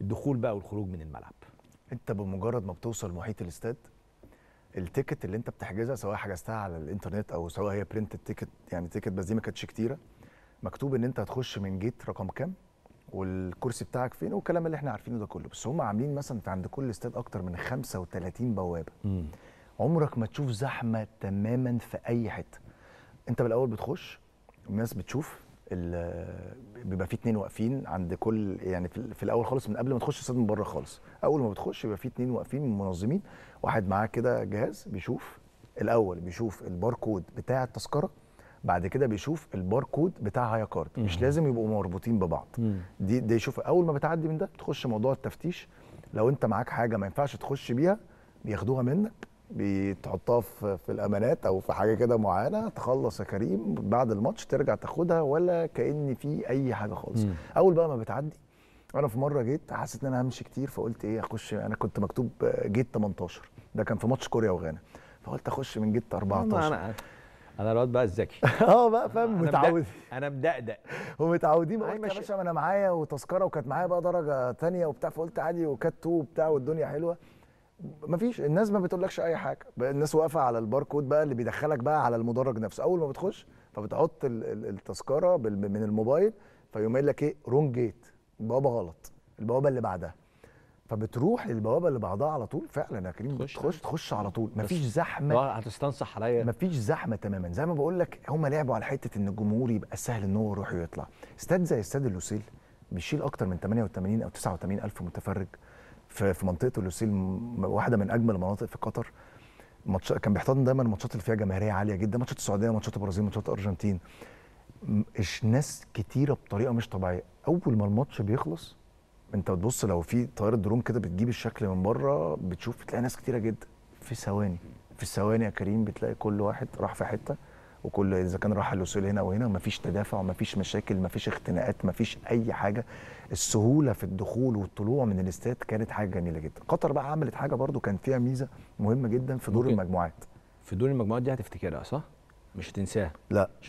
الدخول بقى والخروج من الملعب انت بمجرد ما بتوصل محيط الاستاد التيكت اللي انت بتحجزها سواء حجزتها على الانترنت او سواء هي برنت التيكت يعني تيكت بس دي ما كانتش كتيره مكتوب ان انت هتخش من جيت رقم كام والكرسي بتاعك فين والكلام اللي احنا عارفينه ده كله بس هم عاملين مثلا في عند كل استاد اكتر من 35 بوابه عمرك ما تشوف زحمه تماما في اي حته انت بالاول بتخش الناس بتشوف بيبقى في اتنين واقفين عند كل يعني في الاول خالص من قبل ما تخش الصيد من بره خالص اول ما بتخش بيبقى في اتنين واقفين من منظمين واحد معاه كده جهاز بيشوف الاول بيشوف الباركود بتاع التذكره بعد كده بيشوف الباركود بتاع هايا كارد مش لازم يبقوا مربوطين ببعض دي ده يشوف اول ما بتعدي من ده بتخش موضوع التفتيش لو انت معاك حاجه ما ينفعش تخش بيها بياخدوها منك بتحطها في, في الامانات او في حاجه كده معينه تخلص يا كريم بعد الماتش ترجع تاخدها ولا كان في اي حاجه خالص مم. اول بقى ما بتعدي انا في مره جيت حسيت ان انا همشي كتير فقلت ايه اخش انا كنت مكتوب جيت 18 ده كان في ماتش كوريا وغانا فقلت اخش من جيت 14 انا انا الواد بقى الذكي اه بقى فاهم متعود انا مدقدق ومتعودين قلت يا باشا انا معايا وتذكره وكانت معايا بقى درجه ثانيه وبتاع فقلت عادي وكات تو وبتاع والدنيا حلوه مفيش الناس ما بتقولكش اي حاجه الناس واقفه على الباركود بقى اللي بيدخلك بقى على المدرج نفسه اول ما بتخش فبتحط التذكره من الموبايل فيقوم قايل لك ايه رونج جيت بوابه غلط البوابه اللي بعدها فبتروح للبوابه اللي بعدها على طول فعلا يا كريم تخش تخش, يعني. تخش على طول مفيش زحمه اه هتستنصح عليا مفيش زحمه تماما زي ما بقول لك هم لعبوا على حته ان الجمهور يبقى سهل ان هو يروح ويطلع استاد زي استاد اللوسيل بيشيل اكتر من 88 او 89 الف متفرج في منطقه اللوسيل واحده من اجمل المناطق في قطر ماتش كان بيحتضن دايما الماتشات اللي فيها جماهيريه عاليه جدا ماتشات السعوديه ماتشات البرازيل ماتشات الارجنتين ناس كتيره بطريقه مش طبيعيه اول ما الماتش بيخلص انت بتبص لو في طياره درون كده بتجيب الشكل من بره بتشوف بتلاقي ناس كتيره جدا في ثواني في الثواني يا كريم بتلاقي كل واحد راح في حته وكل اذا كان راح الوصول هنا وهنا مفيش تدافع ومفيش مشاكل مفيش اختناقات مفيش اي حاجه السهوله في الدخول والطلوع من الاستاد كانت حاجه جميله جدا قطر بقى عملت حاجه برضو كان فيها ميزه مهمه جدا في دور المجموعات في دور المجموعات دي هتفتكرها صح مش هتنساها لا